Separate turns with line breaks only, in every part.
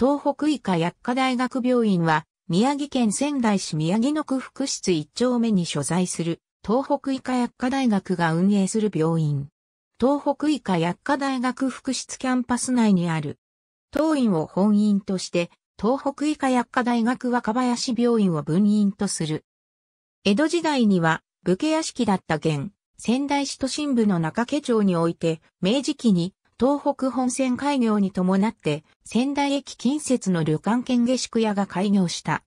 東北医科薬科大学病院は、宮城県仙台市宮城野区副室一丁目に所在する、東北医科薬科大学が運営する病院。東北医科薬科大学副室キャンパス内にある。当院を本院として、東北医科薬科大学若林病院を分院とする。江戸時代には、武家屋敷だった現、仙台市都心部の中家町において、明治期に東北本線開業に伴って、仙台駅近接の旅館兼下宿屋が開業した。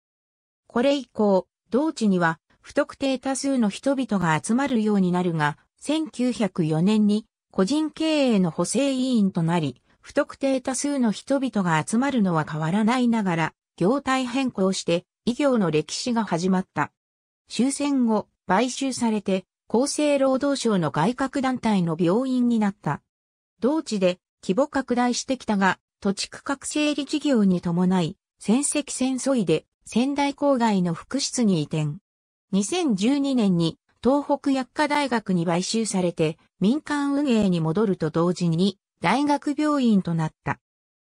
これ以降、同地には不特定多数の人々が集まるようになるが、1904年に個人経営の補正委員となり、不特定多数の人々が集まるのは変わらないながら、業態変更して、異業の歴史が始まった。終戦後、買収されて、厚生労働省の外郭団体の病院になった。同地で規模拡大してきたが、土地区画整理事業に伴い、戦績戦争いで仙台郊外の福室に移転。2012年に東北薬科大学に買収されて民間運営に戻ると同時に大学病院となった。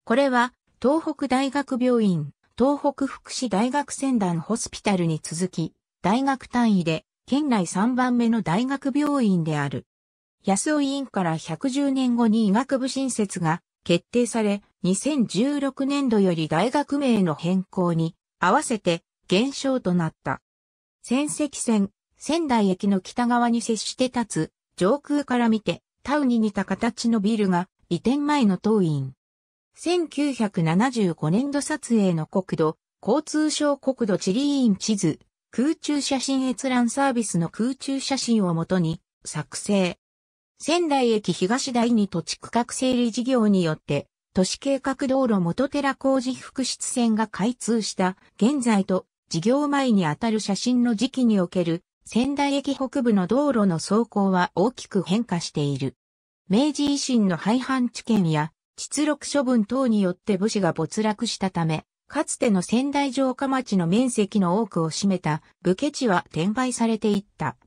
これは東北大学病院、東北福祉大学船団ホスピタルに続き、大学単位で県内3番目の大学病院である。安尾委員から110年後に医学部新設が決定され、2016年度より大学名の変更に合わせて減少となった。仙石線、仙台駅の北側に接して立つ、上空から見て、タウに似た形のビルが移転前の当院。1975年度撮影の国土、交通省国土地理院地図、空中写真閲覧サービスの空中写真をもとに作成。仙台駅東第二土地区画整理事業によって、都市計画道路元寺工事副出線が開通した現在と事業前にあたる写真の時期における仙台駅北部の道路の走行は大きく変化している。明治維新の廃藩置県や出力処分等によって武士が没落したため、かつての仙台城下町の面積の多くを占めた武家地は転売されていった。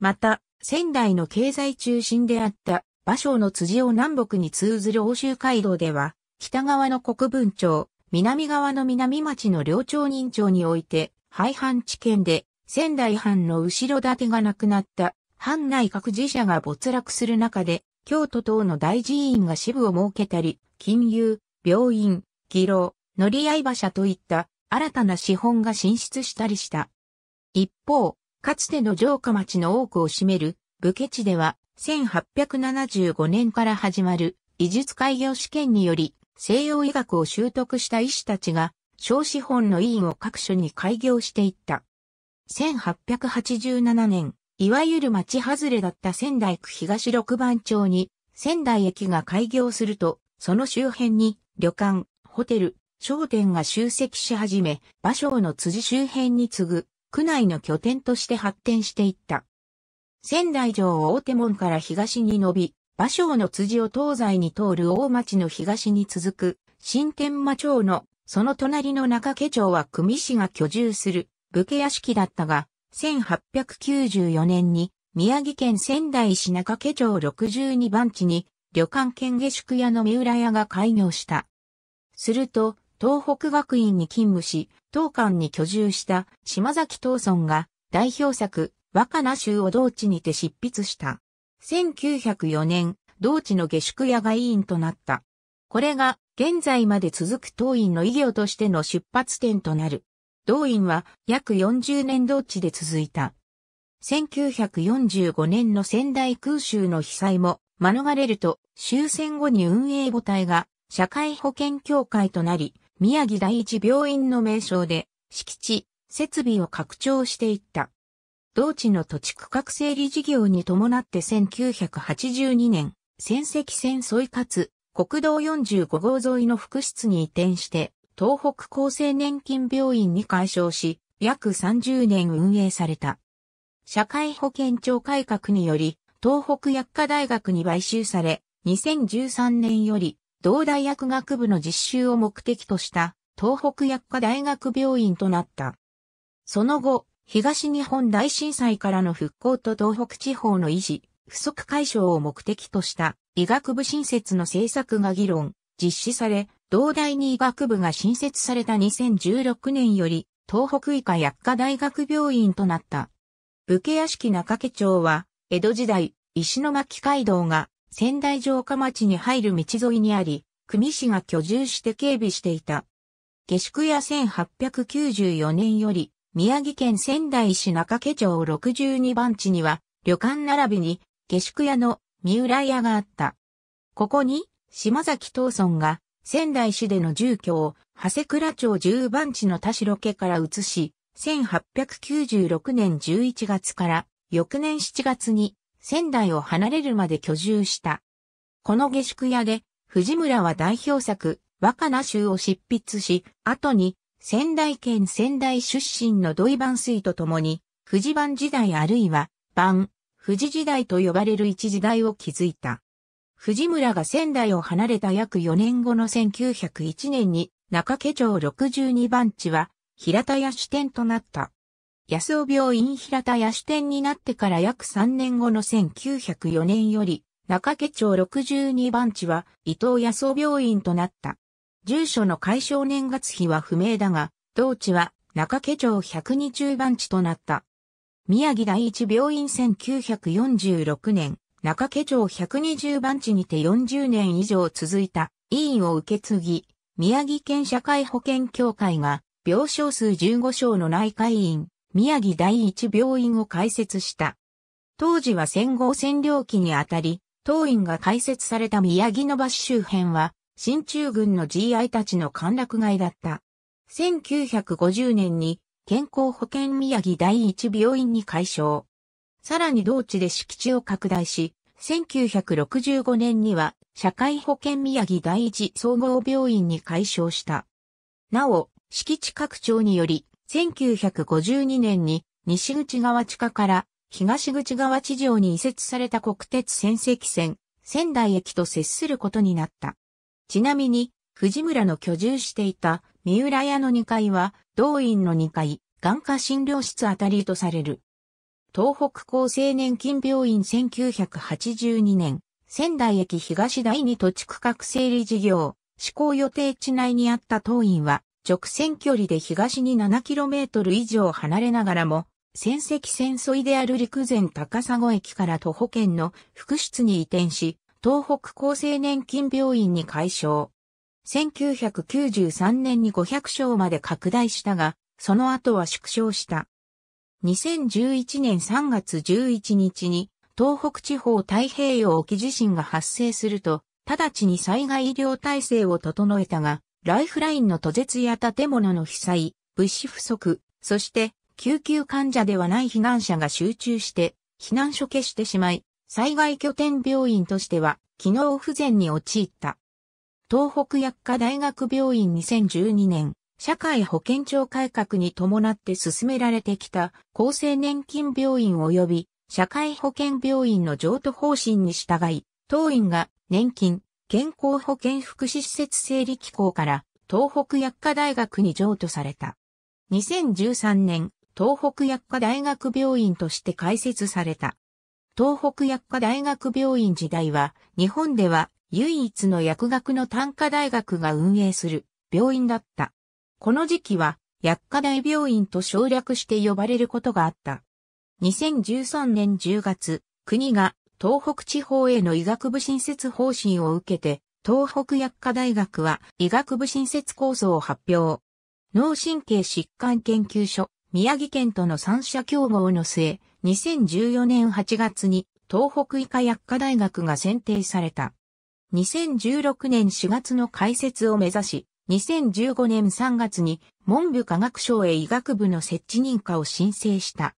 また、仙台の経済中心であった馬生の辻を南北に通ずる欧州街道では、北側の国分町、南側の南町の領町人町において、廃藩置県で、仙台藩の後ろ盾がなくなった、藩内各寺社が没落する中で、京都等の大寺院が支部を設けたり、金融、病院、議論、乗り合い馬車といった新たな資本が進出したりした。一方、かつての城下町の多くを占める武家地では1875年から始まる医術開業試験により西洋医学を習得した医師たちが小資本の委員を各所に開業していった。1887年、いわゆる町外れだった仙台区東六番町に仙台駅が開業すると、その周辺に旅館、ホテル、商店が集積し始め、芭蕉の辻周辺に次ぐ区内の拠点として発展していった。仙台城を大手門から東に伸び、馬匠の辻を東西に通る大町の東に続く、新天馬町の、その隣の中家町は久美氏が居住する武家屋敷だったが、1894年に宮城県仙台市中家町62番地に旅館兼下宿屋の三浦屋が開業した。すると、東北学院に勤務し、東館に居住した島崎東村が代表作、若菜集を同地にて執筆した。1904年、同地の下宿屋が委員となった。これが現在まで続く当院の異業としての出発点となる。同院は約40年同地で続いた。1945年の仙台空襲の被災も免れると終戦後に運営母体が社会保険協会となり、宮城第一病院の名称で、敷地、設備を拡張していった。同地の土地区画整理事業に伴って1982年、戦石線沿いかつ国道45号沿いの副室に移転して、東北厚生年金病院に改称し、約30年運営された。社会保険庁改革により、東北薬科大学に買収され、2013年より同大薬学部の実習を目的とした東北薬科大学病院となった。その後、東日本大震災からの復興と東北地方の維持、不足解消を目的とした医学部新設の政策が議論、実施され、同大に医学部が新設された2016年より、東北医科薬科大学病院となった。武家屋敷中家町は、江戸時代、石巻街道が仙台城下町に入る道沿いにあり、組氏が居住して警備していた。下宿屋1894年より、宮城県仙台市中家町62番地には、旅館並びに、下宿屋の三浦屋があった。ここに、島崎東村が、仙台市での住居を、長谷倉町10番地の田代家から移し、1896年11月から、翌年7月に、仙台を離れるまで居住した。この下宿屋で、藤村は代表作、若菜集を執筆し、後に、仙台県仙台出身の土井万水と共に、藤番時代あるいは、番、藤時代と呼ばれる一時代を築いた。藤村が仙台を離れた約4年後の1901年に、中家町62番地は、平田屋支店となった。安尾病院平田屋支店になってから約3年後の1904年より、中家町62番地は伊藤安尾病院となった。住所の解消年月日は不明だが、同地は中家町120番地となった。宮城第一病院1946年、中家町120番地にて40年以上続いた委員を受け継ぎ、宮城県社会保険協会が病床数15床の内科医院、宮城第一病院を開設した。当時は戦後占領期にあたり、当院が開設された宮城の橋周辺は、新中軍の GI たちの歓楽街だった。1950年に健康保険宮城第一病院に改称。さらに同地で敷地を拡大し、1965年には社会保険宮城第一総合病院に改称した。なお、敷地拡張により1952年に西口川地下から東口川地上に移設された国鉄仙石線、仙台駅と接することになった。ちなみに、藤村の居住していた三浦屋の2階は、道院の2階、眼科診療室あたりとされる。東北厚生年金病院1982年、仙台駅東第二土地区画整理事業、施行予定地内にあった当院は、直線距離で東に 7km 以上離れながらも、戦績戦争である陸前高砂駅から徒歩圏の福室に移転し、東北厚生年金病院に改称。1993年に500床まで拡大したが、その後は縮小した。2011年3月11日に東北地方太平洋沖地震が発生すると、直ちに災害医療体制を整えたが、ライフラインの途絶や建物の被災、物資不足、そして救急患者ではない避難者が集中して避難所消してしまい、災害拠点病院としては機能不全に陥った。東北薬科大学病院2012年、社会保険庁改革に伴って進められてきた厚生年金病院及び社会保険病院の譲渡方針に従い、当院が年金、健康保健福祉施設整理機構から東北薬科大学に譲渡された。2013年、東北薬科大学病院として開設された。東北薬科大学病院時代は、日本では唯一の薬学の単科大学が運営する病院だった。この時期は薬科大病院と省略して呼ばれることがあった。2013年10月、国が東北地方への医学部新設方針を受けて、東北薬科大学は医学部新設構想を発表。脳神経疾患研究所、宮城県との三者競合の末、2014年8月に東北医科薬科大学が選定された。2016年4月の開設を目指し、2015年3月に文部科学省へ医学部の設置認可を申請した。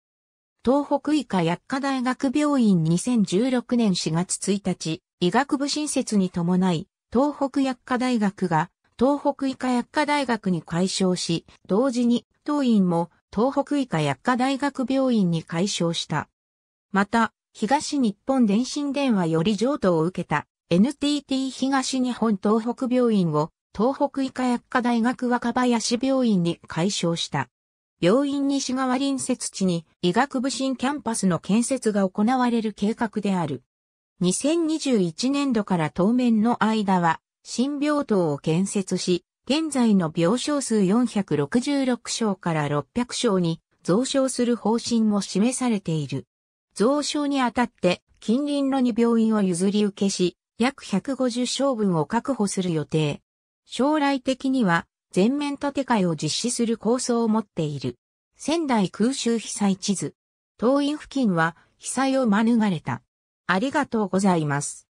東北医科薬科大学病院2016年4月1日、医学部新設に伴い、東北薬科大学が東北医科薬科大学に改称し、同時に当院も東北医科薬科大学病院に改称した。また、東日本電信電話より譲渡を受けた NTT 東日本東北病院を東北医科薬科大学若林病院に改称した。病院西側隣接地に医学部新キャンパスの建設が行われる計画である。2021年度から当面の間は、新病棟を建設し、現在の病床数466床から600床に増床する方針も示されている。増床にあたって近隣の2病院を譲り受けし、約150床分を確保する予定。将来的には全面建て替えを実施する構想を持っている。仙台空襲被災地図。当院付近は被災を免れた。ありがとうございます。